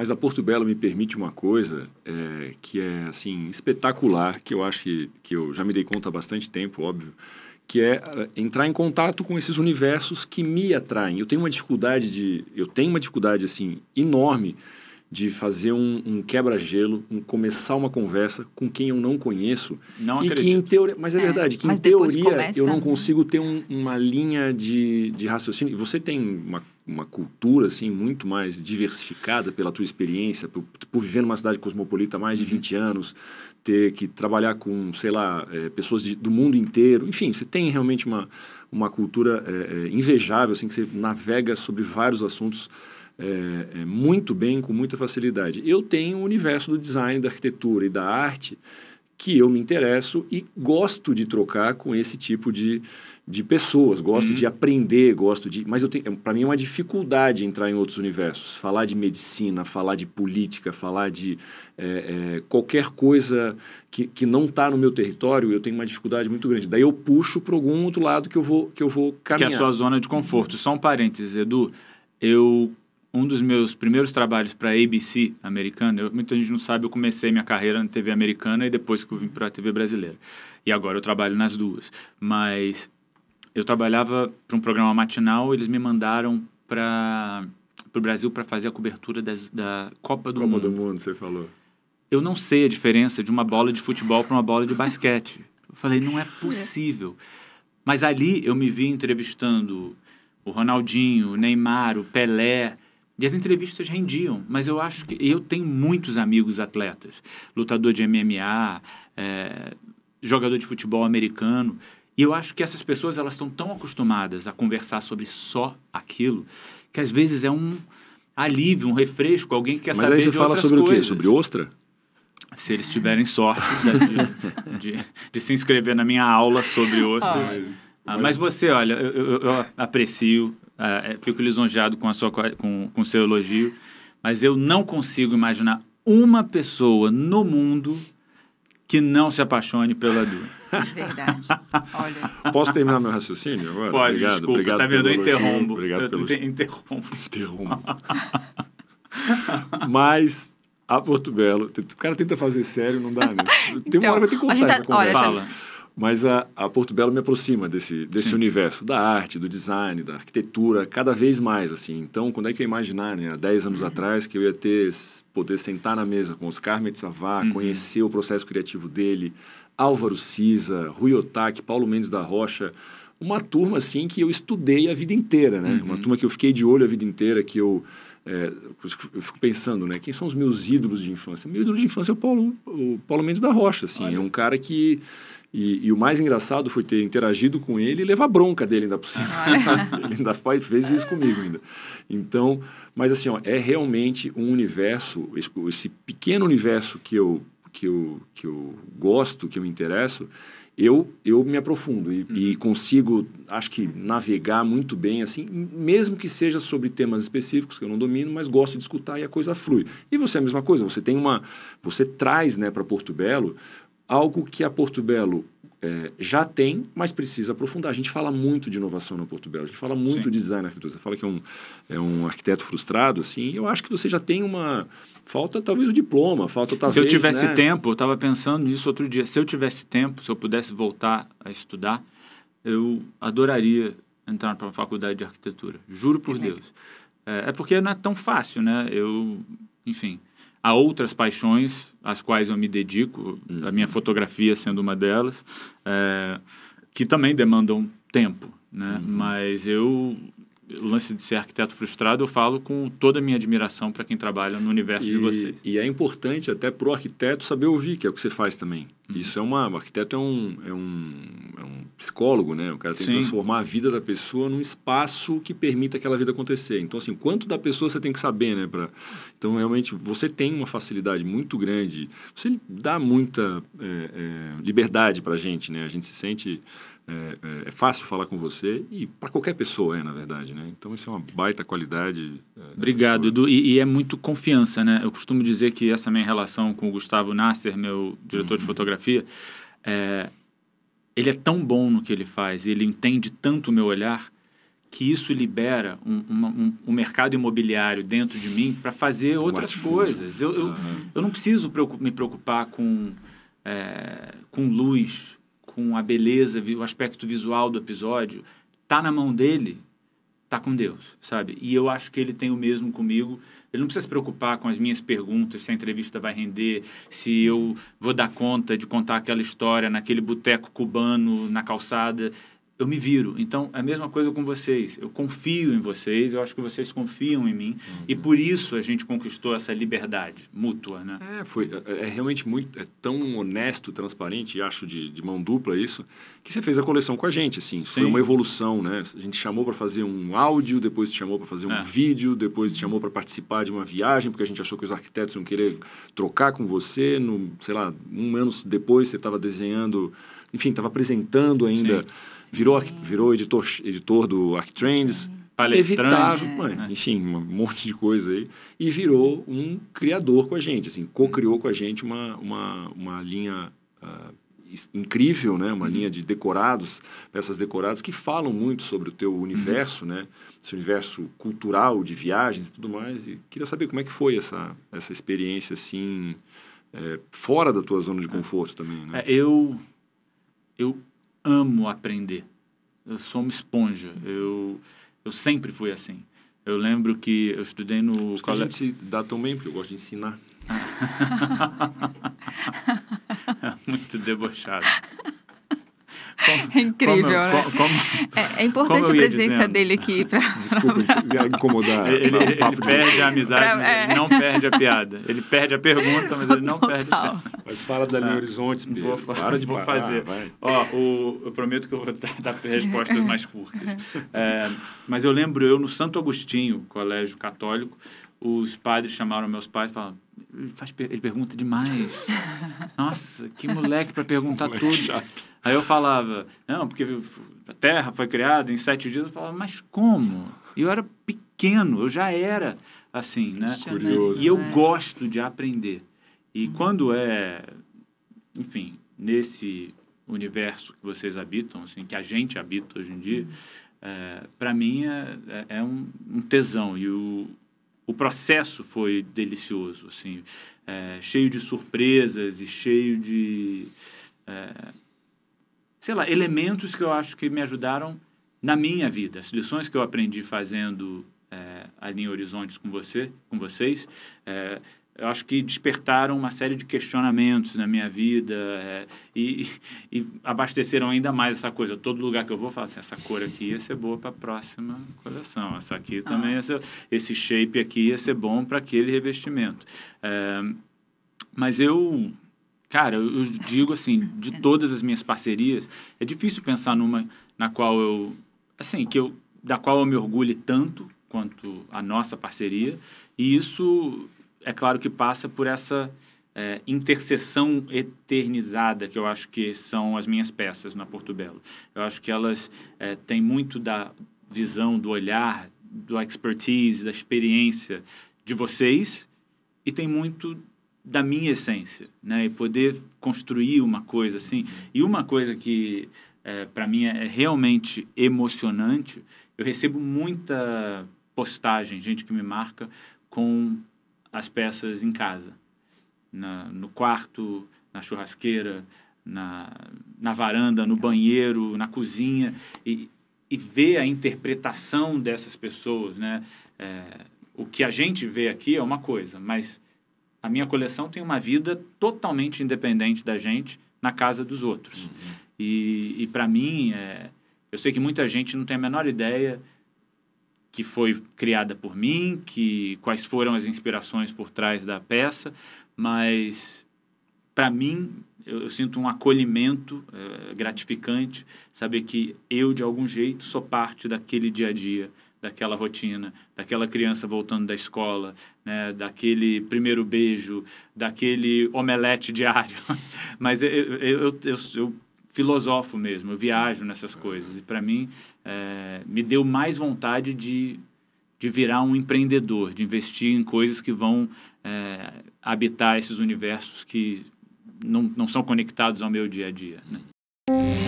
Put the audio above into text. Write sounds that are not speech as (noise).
Mas a Porto Belo me permite uma coisa é, que é assim espetacular, que eu acho que, que eu já me dei conta há bastante tempo, óbvio, que é, é entrar em contato com esses universos que me atraem. Eu tenho uma dificuldade de, eu tenho uma dificuldade assim enorme de fazer um, um quebra-gelo, um começar uma conversa com quem eu não conheço. Não e acredito. que em teoria, mas é, é verdade, que em teoria começa... eu não consigo ter um, uma linha de, de raciocínio. E você tem uma, uma cultura assim muito mais diversificada pela tua experiência, por, por viver numa cidade cosmopolita há mais de 20 uhum. anos, ter que trabalhar com, sei lá, é, pessoas de, do mundo inteiro. Enfim, você tem realmente uma, uma cultura é, invejável, assim, que você navega sobre vários assuntos é, é, muito bem, com muita facilidade. Eu tenho um universo do design, da arquitetura e da arte que eu me interesso e gosto de trocar com esse tipo de, de pessoas, gosto uhum. de aprender, gosto de. Mas eu tenho, é, para mim é uma dificuldade entrar em outros universos. Falar de medicina, falar de política, falar de é, é, qualquer coisa que, que não está no meu território, eu tenho uma dificuldade muito grande. Daí eu puxo para algum outro lado que eu vou que eu vou caminhar. Que é a sua zona de conforto. Só um parênteses, Edu. Eu um dos meus primeiros trabalhos para ABC americana, eu, muita gente não sabe, eu comecei minha carreira na TV americana e depois que eu vim para a TV brasileira. E agora eu trabalho nas duas. Mas eu trabalhava para um programa matinal, eles me mandaram para o Brasil para fazer a cobertura das, da Copa do Copa Mundo. Copa do Mundo, você falou. Eu não sei a diferença de uma bola de futebol para uma bola de basquete. Eu falei, não é possível. Mas ali eu me vi entrevistando o Ronaldinho, o Neymar, o Pelé, e as entrevistas rendiam, mas eu acho que eu tenho muitos amigos atletas, lutador de MMA, é, eh, jogador de futebol americano, e eu acho que essas pessoas elas estão tão acostumadas a conversar sobre só aquilo que às vezes é um alívio, um refresco, alguém que quer mas saber de outras coisas. Mas aí você fala sobre coisas. o quê? Sobre ostra? Se eles tiverem sorte de, de, de, se inscrever na minha aula sobre ah, ostras. Ah, mas, ah, mas você, olha, eu, eu, eu aprecio, Uh, fico lisonjeado com a sua com, com seu elogio, mas eu não consigo imaginar uma pessoa no mundo que não se apaixone pela Du. Verdade. Olha. Posso terminar meu raciocínio agora? Pode, obrigado, desculpa, obrigado tá vendo? Eu interrompo. Obrigado eu pelo... interrompo. Interrompo. Mas a Porto Belo, o cara tenta fazer sério, não dá, né? (laughs) Tem então, uma hora que tem que contar tá, essa conversa. Olha, tá- Fala. Mas a, a Porto Belo me aproxima desse, desse universo, da arte, do design, da arquitetura, cada vez mais, assim. Então, quando é que eu ia imaginar, né, há 10 anos uhum. atrás, que eu ia ter, poder sentar na mesa com Oscar Metzavá, uhum. conhecer o processo criativo dele, Álvaro Cisa, Rui Otaque, Paulo Mendes da Rocha, uma turma, assim, que eu estudei a vida inteira, né? Uhum. Uma turma que eu fiquei de olho a vida inteira, que eu... É, eu fico pensando, né? Quem são os meus ídolos de infância? Meu ídolo de infância é o Paulo, o Paulo Mendes da Rocha, assim. Olha. É um cara que e, e, o mais engraçado foi ter interagido com ele e levar bronca dele ainda por cima. Ah, é. (laughs) ele ainda faz, fez isso comigo ainda. Então, mas assim, ó, é realmente um universo, esse pequeno universo que eu, que eu, que eu gosto, que eu me interesso, eu, eu me aprofundo e, hum. e uhum. consigo, acho que, navegar muito bem, assim, mesmo que seja sobre temas específicos que eu não domino, mas gosto de escutar e a coisa flui. E você é a mesma coisa, você tem uma... Você traz, né, para Porto Belo algo que a Porto Belo é, já tem, mas precisa aprofundar. A gente fala muito de inovação na Porto Belo, a gente fala muito Sim. de design na arquitetura. Você fala que é um, é um arquiteto frustrado, assim, eu acho que você já tem uma. Falta talvez o diploma, falta talvez. Se eu tivesse né? tempo, eu estava pensando nisso outro dia, se eu tivesse tempo, se eu pudesse voltar a estudar, eu adoraria entrar para uma faculdade de arquitetura. Juro por é Deus. É, é porque não é tão fácil, né? Eu, enfim Há outras paixões às quais eu me dedico, uhum. a minha fotografia sendo uma delas, é, que também demandam tempo, né? Uhum. Mas eu o lance de ser arquiteto frustrado, eu falo com toda a minha admiração para quem trabalha no universo e, de você. E é importante até para o arquiteto saber ouvir, que é o que você faz também. Uhum. Isso é uma... O arquiteto é um, é um psicólogo, né? O cara tem Sim. que transformar a vida da pessoa num espaço que permita aquela vida acontecer. Então, assim, quanto da pessoa você tem que saber, né? Pra... Então, realmente, você tem uma facilidade muito grande. Você dá muita é, é, liberdade pra gente, né? A gente se sente... É, é, é fácil falar com você e para qualquer pessoa é, na verdade, né? Então, isso é uma baita qualidade. É, Obrigado, Edu. E, e, é muito confiança, né? Eu costumo dizer que essa minha relação com o Gustavo Nasser, meu diretor uhum. de fotografia, é, ele é tão bom no que ele faz, ele entende tanto o meu olhar, que isso libera um, um, um mercado imobiliário dentro de mim para fazer outras coisas. Eu, eu, uhum. eu não preciso me preocupar com, é, com luz, com a beleza, o aspecto visual do episódio. Está na mão dele, está com Deus, sabe? E eu acho que ele tem o mesmo comigo ele não precisa se preocupar com as minhas perguntas, se a entrevista vai render, se eu vou dar conta de contar aquela história naquele boteco cubano na calçada eu me viro. Então, é a mesma coisa com vocês. Eu confio em vocês, eu acho que vocês confiam em mim. Uhum. E por isso a gente conquistou essa liberdade mútua, né? É, foi, é, é realmente muito, é tão honesto, transparente, acho de, de, mão dupla isso, que você fez a coleção com a gente, assim. Foi Sim. uma evolução, né? A gente chamou para fazer um áudio, depois te chamou para fazer um é. vídeo, depois te chamou para participar de uma viagem, porque a gente achou que os arquitetos iam querer trocar com você. No, sei lá, um ano depois você estava desenhando... Enfim, estava apresentando ainda... Sim virou, virou editor, editor do Arctrends, palestrante, é. enfim, um monte de coisa aí. E virou um criador com a gente, assim, co-criou com a gente uma, uma, uma linha uh, incrível, né? Uma uhum. linha de decorados, peças decoradas que falam muito sobre o teu uhum. universo, uhum. né? Esse universo cultural de viagens e tudo mais. E queria saber como é que foi essa, essa experiência, assim, é, fora da tua zona de é. conforto é. também, né? É, eu... Eu amo aprender. Eu sou uma esponja. Eu, eu sempre fui assim. Eu lembro que eu estudei no Acho colégio. A gente se dá tão bem, porque eu gosto de ensinar. (laughs) Muito debochado. Como, é incrível, como né? Como, é, é, importante a presença dizendo. dele aqui. para. (laughs) Desculpa, incomodar. Ele, ele, ele perde a amizade, pra, é. não perde a piada. Ele perde a pergunta, mas ele não Total. perde a piada. Mas fala da Linha ah, Horizonte, Pedro. Vou, para de vou parar, fazer. Ó, o, eu prometo que eu vou (laughs) dar, dar respostas mais curtas. É, mas eu lembro, eu no Santo Agostinho, colégio católico, os padres chamaram meus pais e falaram, ele, faz, ele pergunta demais. (laughs) Nossa, que moleque para perguntar moleque tudo. Chato. Aí eu falava, não, porque a Terra foi criada em sete dias. Eu falava, mas como? E eu era pequeno, eu já era assim, né? Curioso. E eu né? gosto de aprender. E quando é, enfim, nesse universo que vocês habitam, assim, que a gente habita hoje em dia, é, para mim é, é, é um, um, tesão e o, o processo foi delicioso, assim, é, cheio de surpresas e cheio de, é, sei lá, elementos que eu acho que me ajudaram na minha vida, as lições que eu aprendi fazendo é, ali em Horizontes com você, com vocês eu acho que despertaram uma série de questionamentos na minha vida é, e, e, abasteceram ainda mais essa coisa. Todo lugar que eu vou, falo assim, essa cor aqui ia ser boa para a próxima coleção, essa aqui ah. também, ah. esse shape aqui ia ser bom para aquele revestimento. É, mas eu, cara, eu digo assim, de é. todas as minhas parcerias, é difícil pensar numa na qual eu, assim, que eu, da qual eu me orgulhe tanto quanto a nossa parceria, e isso é claro que passa por essa é, interseção eternizada, que eu acho que são as minhas peças na Porto Belo. Eu acho que elas é, têm muito da visão, do olhar, do expertise, da experiência de vocês e tem muito da minha essência, né? E poder construir uma coisa assim. E uma coisa que é, para mim é, é realmente emocionante, eu recebo muita postagem, gente que me marca com as peças em casa, na, no quarto, na churrasqueira, na, na varanda, no banheiro, na cozinha, e, e ver a interpretação dessas pessoas, né? É, o que a gente vê aqui é uma coisa, mas a minha coleção tem uma vida totalmente independente da gente na casa dos outros. Uhum. E, e para mim, é, eu sei que muita gente não tem a menor ideia que foi criada por mim, que quais foram as inspirações por trás da peça, mas para mim eu, eu, sinto um acolhimento é, gratificante saber que eu de algum jeito sou parte daquele dia a dia daquela rotina, daquela criança voltando da escola, né, daquele primeiro beijo, daquele omelete diário. (laughs) Mas eu, eu, eu, eu filosofo mesmo, eu viajo nessas coisas. E para mim, é, me deu mais vontade de, de virar um empreendedor, de investir em coisas que vão é, habitar esses universos que não, não são conectados ao meu dia a dia. Né?